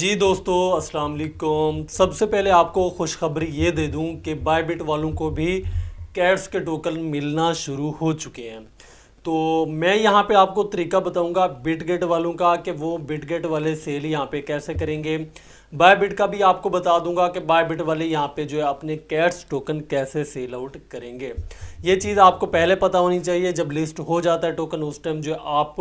जी दोस्तों अस्सलाम वालेकुम सबसे पहले आपको खुशखबरी ये दे दूं कि बायबिट वालों को भी कैट्स के टोकन मिलना शुरू हो चुके हैं तो मैं यहाँ पे आपको तरीका बताऊँगा बिटगेट वालों का कि वो बिटगेट वाले सेल यहाँ पे कैसे करेंगे बायबिट का भी आपको बता दूंगा कि बायबिट वाले यहाँ पे जो है अपने कैट्स टोकन कैसे सेल आउट करेंगे ये चीज़ आपको पहले पता होनी चाहिए जब लिस्ट हो जाता है टोकन उस टाइम जो आप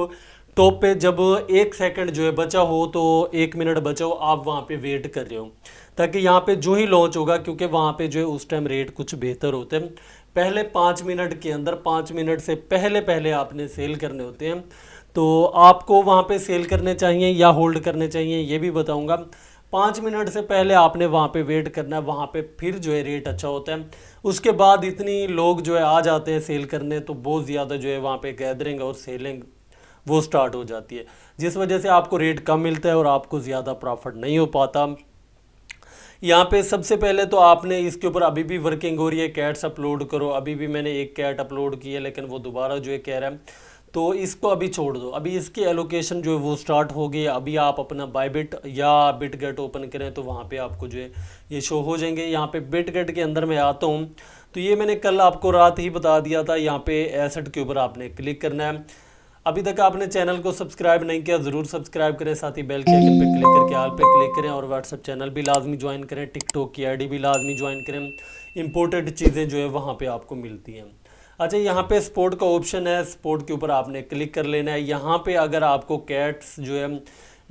टॉप तो पे जब एक सेकंड जो है बचा हो तो एक मिनट बचा हो आप वहाँ पे वेट कर रहे हो ताकि यहाँ पे जो ही लॉन्च होगा क्योंकि वहाँ पे जो है उस टाइम रेट कुछ बेहतर होते हैं पहले पाँच मिनट के अंदर पाँच मिनट से पहले पहले आपने सेल करने होते हैं तो आपको वहाँ पे सेल करने चाहिए या होल्ड करने चाहिए ये भी बताऊँगा पाँच मिनट से पहले आपने वहाँ पे वेट करना है वहाँ पे फिर जो है रेट अच्छा होता है उसके बाद इतनी लोग जो है आ जाते हैं सेल करने तो बहुत ज़्यादा जो है वहाँ पे गैदरिंग और सेलिंग वो स्टार्ट हो जाती है जिस वजह से आपको रेट कम मिलता है और आपको ज़्यादा प्रॉफिट नहीं हो पाता यहाँ पे सबसे पहले तो आपने इसके ऊपर अभी भी वर्किंग हो रही है कैट्स अपलोड करो अभी भी मैंने एक कैट अपलोड की है लेकिन वो दोबारा जो है कह रहा है तो इसको अभी छोड़ दो अभी इसकी एलोकेशन जो है वो स्टार्ट हो गई अभी आप अपना बाईबिट या बिट गेट ओपन करें तो वहाँ पे आपको जो है ये शो हो जाएंगे यहाँ पे बिट गेट के अंदर मैं आता हूँ तो ये मैंने कल आपको रात ही बता दिया था यहाँ पे एसेट के ऊपर आपने क्लिक करना है अभी तक आपने चैनल को सब्सक्राइब नहीं किया ज़रूर सब्सक्राइब करें साथ ही बेल के आइकन पर क्लिक करके आल पे क्लिक करें और व्हाट्सअप चैनल भी लाजमी ज्वाइन करें टिकटॉक की आईडी भी लाजमी ज्वाइन करें इंपोर्टेंट चीज़ें जो है वहाँ पे आपको मिलती हैं अच्छा यहाँ पे स्पोर्ट का ऑप्शन है स्पोर्ट के ऊपर आपने क्लिक कर लेना है यहाँ पे अगर आपको कैट्स जो है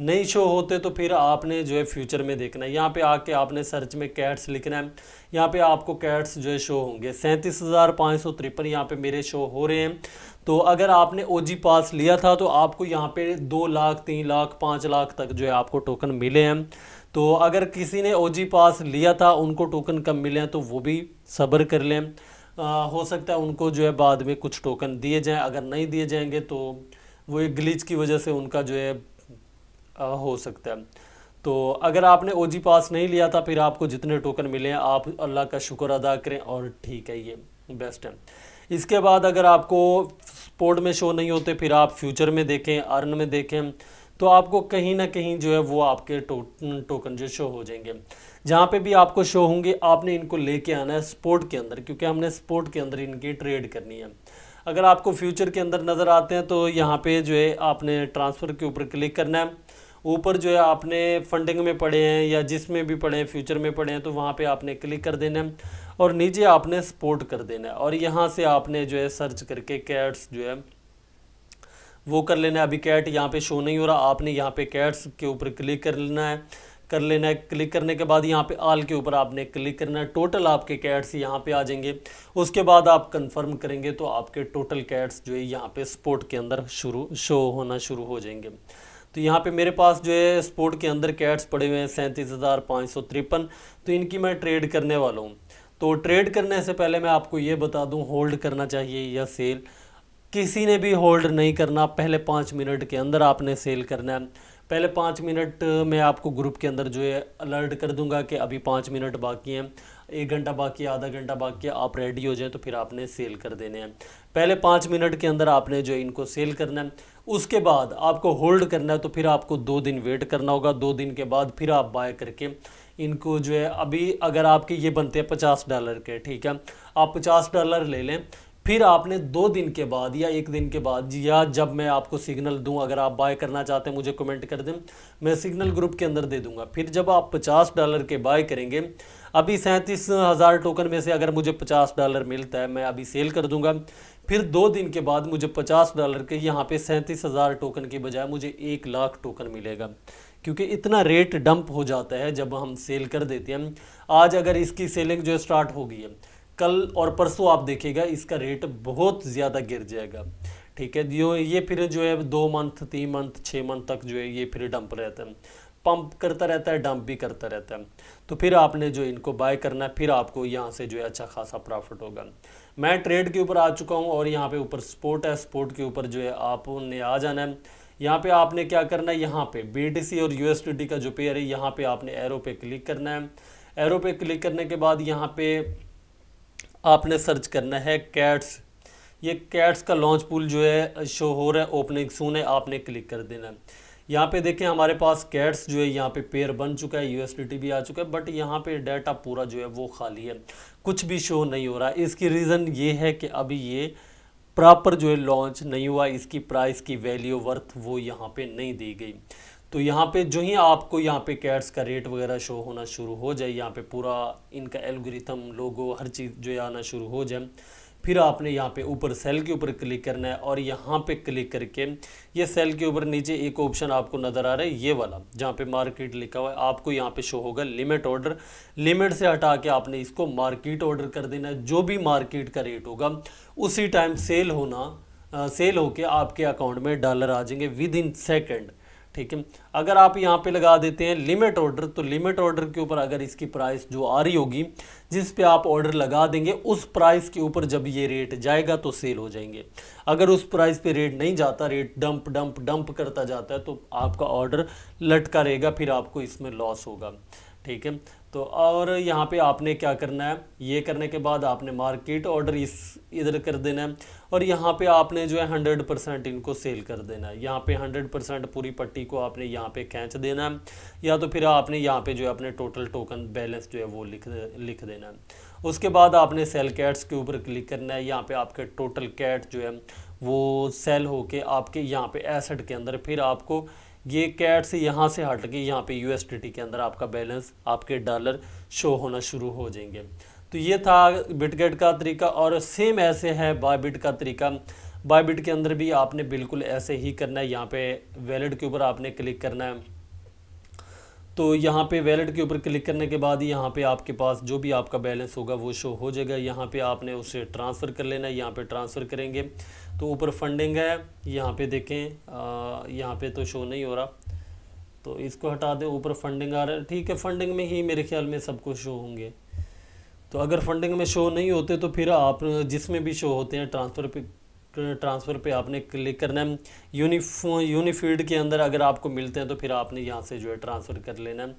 नहीं शो होते तो फिर आपने जो है फ्यूचर में देखना है यहाँ पे आके आपने सर्च में कैट्स लिखना है यहाँ पे आपको कैट्स जो है शो होंगे सैंतीस हज़ार पाँच सौ तिरपन यहाँ पर मेरे शो हो रहे हैं तो अगर आपने ओ जी पास लिया था तो आपको यहाँ पे दो लाख तीन लाख पाँच लाख तक जो है आपको टोकन मिले हैं तो अगर किसी ने ओ जी पास लिया था उनको टोकन कम मिले हैं तो वो भी सब्र कर लें आ, हो सकता है उनको जो है बाद में कुछ टोकन दिए जाएँ अगर नहीं दिए जाएंगे तो वो एक ग्लिच की वजह से उनका जो है हो सकता है तो अगर आपने ओ जी पास नहीं लिया था फिर आपको जितने टोकन मिले हैं आप अल्लाह का शुक्र अदा करें और ठीक है ये बेस्ट है इसके बाद अगर आपको स्पोर्ट में शो नहीं होते फिर आप फ्यूचर में देखें अर्न में देखें तो आपको कहीं ना कहीं जो है वो आपके टो, टोकन जो शो हो जाएंगे जहाँ पे भी आपको शो होंगे आपने इनको लेके आना है स्पोर्ट के अंदर क्योंकि हमने स्पोर्ट के अंदर इनकी ट्रेड करनी है अगर आपको फ्यूचर के अंदर नज़र आते हैं तो यहाँ पे जो है आपने ट्रांसफ़र के ऊपर क्लिक करना है ऊपर जो है आपने फंडिंग में पढ़े हैं या जिसमें भी पढ़े हैं फ्यूचर में पढ़े हैं तो वहाँ पे आपने क्लिक कर देना है और नीचे आपने सपोर्ट कर देना है और यहाँ से आपने जो है सर्च करके कैट्स जो है वो कर लेना है अभी कैट यहाँ पे शो नहीं हो रहा आपने यहाँ पे कैट्स के ऊपर क्लिक कर लेना है कर लेना है क्लिक करने के बाद यहाँ पे आल के ऊपर आपने क्लिक करना है टोटल आपके कैट्स यहाँ पे आ जाएंगे उसके बाद आप कंफर्म करेंगे तो आपके टोटल कैट्स जो है यहाँ पे स्पोर्ट के अंदर शुरू शो होना शुरू हो जाएंगे तो यहाँ पे मेरे पास जो है स्पोर्ट के अंदर कैट्स पड़े हुए हैं सैंतीस हज़ार पाँच सौ तिरपन तो इनकी मैं ट्रेड करने वाला हूँ तो ट्रेड करने से पहले मैं आपको ये बता दूँ होल्ड करना चाहिए या सेल किसी ने भी होल्ड नहीं करना पहले पाँच मिनट के अंदर आपने सेल करना है पहले पाँच मिनट मैं आपको ग्रुप के अंदर जो है अलर्ट कर दूंगा कि अभी पाँच मिनट बाकी हैं एक घंटा बाकी है आधा घंटा बाकी है आप रेडी हो जाएं तो फिर आपने सेल कर देने हैं पहले पाँच मिनट के अंदर आपने जो इनको सेल करना है उसके बाद आपको होल्ड करना है तो फिर आपको दो दिन वेट करना होगा दो दिन के बाद फिर आप बाय करके इनको जो है अभी अगर आपके ये बनते हैं पचास डॉलर के ठीक है आप पचास डॉलर ले लें फिर आपने दो दिन के बाद या एक दिन के बाद या जब मैं आपको सिग्नल दूं अगर आप बाय करना चाहते हैं मुझे कमेंट कर दें मैं सिग्नल ग्रुप के अंदर दे दूंगा फिर जब आप पचास डॉलर के बाय करेंगे अभी सैंतीस हज़ार टोकन में से अगर मुझे पचास डॉलर मिलता है मैं अभी सेल कर दूंगा फिर दो दिन के बाद मुझे पचास डॉलर के यहाँ पे सैंतीस हज़ार टोकन के बजाय मुझे एक लाख टोकन मिलेगा क्योंकि इतना रेट डंप हो जाता है जब हम सेल कर देते हैं आज अगर इसकी सेलिंग जो स्टार्ट हो गई है कल और परसों आप देखिएगा इसका रेट बहुत ज़्यादा गिर जाएगा ठीक है जो ये फिर जो है दो मंथ तीन मंथ छः मंथ तक जो है ये फिर डंप रहता है पंप करता रहता है डंप भी करता रहता है तो फिर आपने जो इनको बाय करना है फिर आपको यहाँ से जो है अच्छा खासा प्रॉफिट होगा मैं ट्रेड के ऊपर आ चुका हूँ और यहाँ पे ऊपर स्पोर्ट है स्पोर्ट के ऊपर जो है आपने आ जाना है यहाँ पे आपने क्या करना है यहाँ पे बी और यू का जो पेयर है यहाँ पे आपने एरो पे क्लिक करना है एरो पे क्लिक करने के बाद यहाँ पे आपने सर्च करना है कैट्स ये कैट्स का लॉन्च पुल जो है शो हो रहा है ओपनिंग सून है आपने क्लिक कर देना है यहाँ पे देखें हमारे पास कैट्स जो है यहाँ पे पेयर बन चुका है यूएसडीटी भी आ चुका है बट यहाँ पे डाटा पूरा जो है वो खाली है कुछ भी शो नहीं हो रहा है इसकी रीज़न ये है कि अभी ये प्रॉपर जो है लॉन्च नहीं हुआ इसकी प्राइस की वैल्यू वर्थ वो यहाँ पे नहीं दी गई तो यहाँ पे जो ही आपको यहाँ पे कैट्स का रेट वगैरह शो होना शुरू हो जाए यहाँ पे पूरा इनका एल्गोरिथम लोगो हर चीज़ जो है आना शुरू हो जाए फिर आपने यहाँ पे ऊपर सेल के ऊपर क्लिक करना है और यहाँ पे क्लिक करके ये सेल के ऊपर नीचे एक ऑप्शन आपको नज़र आ रहा है ये वाला जहाँ पे मार्केट लिखा हुआ है आपको यहाँ पे शो होगा लिमिट ऑर्डर लिमिट से हटा के आपने इसको मार्केट ऑर्डर कर देना है जो भी मार्केट का रेट होगा उसी टाइम सेल होना सेल होके आपके अकाउंट में डॉलर आ जाएंगे विद इन सेकेंड ठीक है अगर आप यहाँ पे लगा देते हैं लिमिट ऑर्डर तो लिमिट ऑर्डर के ऊपर अगर इसकी प्राइस जो आ रही होगी जिस पे आप ऑर्डर लगा देंगे उस प्राइस के ऊपर जब ये रेट जाएगा तो सेल हो जाएंगे अगर उस प्राइस पे रेट नहीं जाता रेट डंप डंप डंप करता जाता है तो आपका ऑर्डर लटका रहेगा फिर आपको इसमें लॉस होगा ठीक है तो और यहाँ पे आपने क्या करना है ये करने के बाद आपने मार्केट ऑर्डर इस इधर कर देना है और यहाँ पे आपने जो है हंड्रेड परसेंट इनको सेल कर देना है यहाँ पे हंड्रेड परसेंट पूरी पट्टी को आपने यहाँ पे खींच देना है या तो फिर आपने यहाँ पे जो है अपने टोटल टोकन बैलेंस जो है वो लिख लिख देना है उसके बाद आपने सेल कैट्स के ऊपर क्लिक करना है यहाँ पे आपके टोटल कैट जो है वो सेल होके आपके यहाँ पे एसेट के अंदर फिर आपको ये कैट से यहाँ से हट के यहाँ पे यू के अंदर आपका बैलेंस आपके डॉलर शो होना शुरू हो जाएंगे तो ये था बिटगेट का तरीका और सेम ऐसे है बायबिट का तरीका बायबिट के अंदर भी आपने बिल्कुल ऐसे ही करना है यहाँ पे वैलेट के ऊपर आपने क्लिक करना है तो यहाँ पे वैलेट के ऊपर क्लिक करने के बाद यहाँ पे आपके पास जो भी आपका बैलेंस होगा वो शो हो जाएगा यहाँ पे आपने उसे ट्रांसफ़र कर लेना है यहाँ पे ट्रांसफ़र करेंगे तो ऊपर फंडिंग है यहाँ पे देखें यहाँ पे तो शो नहीं हो रहा तो इसको हटा दें ऊपर फंडिंग आ रहा है ठीक है फंडिंग में ही मेरे ख्याल में सब कुछ शो होंगे तो अगर फंडिंग में शो नहीं होते तो फिर आप जिसमें भी शो होते हैं ट्रांसफ़र ट्रांसफ़र पे आपने क्लिक करना है यूनिफॉर्म यूनिफील्ड के अंदर अगर आपको मिलते हैं तो फिर आपने यहाँ से जो है ट्रांसफ़र कर लेना है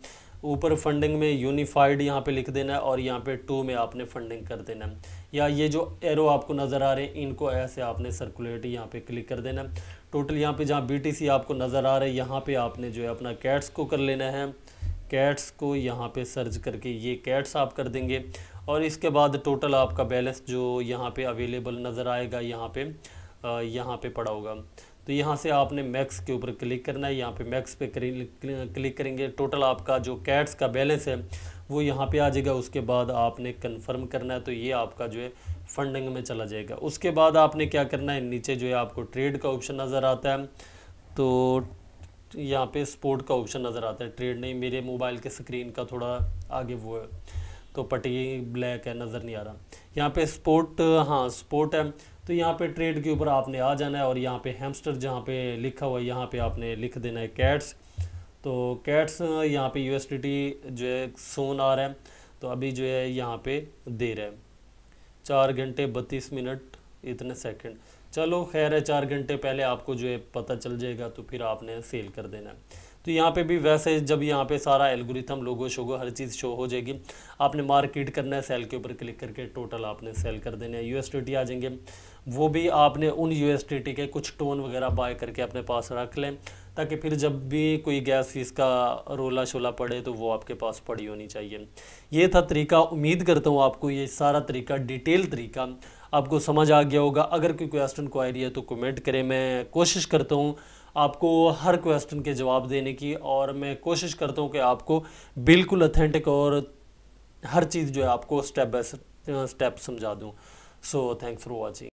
ऊपर फंडिंग में यूनिफाइड यहाँ पे लिख देना है और यहाँ पे टू में आपने फंडिंग कर देना है या ये जो एरो आपको नज़र आ रहे हैं इनको ऐसे आपने सर्कुलेट यहाँ पे क्लिक कर देना है टोटल यहाँ पे जहाँ बीटीसी आपको नज़र आ रहे हैं यहाँ पे आपने जो है अपना कैट्स को कर लेना है कैट्स को यहाँ पे सर्च करके ये कैट्स आप कर देंगे और इसके बाद टोटल आपका बैलेंस जो यहाँ पे अवेलेबल नज़र आएगा यहाँ पे यहाँ पे पड़ा होगा तो यहाँ से आपने मैक्स के ऊपर क्लिक करना है यहाँ पे मैक्स पे क्लिक करेंगे टोटल आपका जो कैट्स का बैलेंस है वो यहाँ पे आ जाएगा उसके बाद आपने कंफर्म करना है तो ये आपका जो है फंडिंग में चला जाएगा उसके बाद आपने क्या करना है नीचे जो है आपको ट्रेड का ऑप्शन नज़र आता है तो यहाँ पे स्पोर्ट का ऑप्शन नज़र आता है ट्रेड नहीं मेरे मोबाइल के स्क्रीन का थोड़ा आगे वो है तो पट्टी ब्लैक है नज़र नहीं आ रहा यहाँ पे स्पोर्ट हाँ स्पोर्ट है तो यहाँ पे ट्रेड के ऊपर आपने आ जाना है और यहाँ पे हेमस्टर जहाँ पे लिखा हुआ है यहाँ पे आपने लिख देना है कैट्स तो कैट्स यहाँ पे यू जो है सोन आ रहा है तो अभी जो है यहाँ पे दे रहा है चार घंटे बत्तीस मिनट इतने सेकंड चलो खैर है चार घंटे पहले आपको जो है पता चल जाएगा तो फिर आपने सेल कर देना है तो यहाँ पे भी वैसे जब यहाँ पे सारा एल्गोरिथम लोगो शोगो हर चीज़ शो हो जाएगी आपने मार्केट करना है सेल के ऊपर क्लिक करके टोटल आपने सेल कर देने हैं यूएसडीटी आ जाएंगे वो भी आपने उन यूएसडीटी के कुछ टोन वगैरह बाय करके अपने पास रख लें ताकि फिर जब भी कोई गैस फीस का रोला शोला पड़े तो वो आपके पास पड़ी होनी चाहिए ये था तरीका उम्मीद करता हूँ आपको ये सारा तरीका डिटेल तरीका आपको समझ आ गया होगा अगर कोई क्वेश्चन क्वायरी है तो कमेंट करें मैं कोशिश करता हूँ आपको हर क्वेश्चन के जवाब देने की और मैं कोशिश करता हूँ कि आपको बिल्कुल अथेंटिक और हर चीज़ जो है आपको स्टेप बाय स्टेप समझा दूँ सो थैंक्स फॉर वॉचिंग